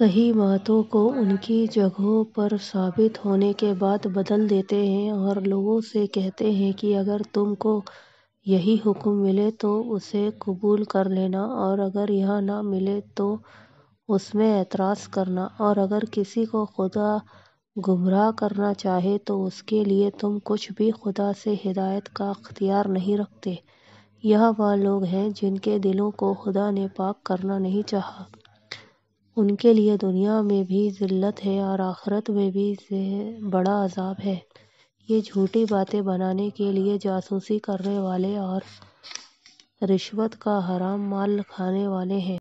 सही बातों को उनकी जगहों पर साबित होने के बाद बदल देते हैं और लोगों से कहते हैं कि अगर तुमको यही हुक्म मिले तो उसे कबूल कर लेना और अगर यह ना मिले तो उसमें एतराज़ करना और अगर किसी को खुदा गुमराह करना चाहे तो उसके लिए तुम कुछ भी खुदा से हिदायत का अख्तियार नहीं रखते यह वह लोग हैं जिनके दिलों को खुदा ने पाक करना नहीं चाहा उनके लिए दुनिया में भी ज़िल्लत है और आख़रत में भी बड़ा अज़ाब है ये झूठी बातें बनाने के लिए जासूसी करने वाले और रिश्वत का हराम माल खाने वाले हैं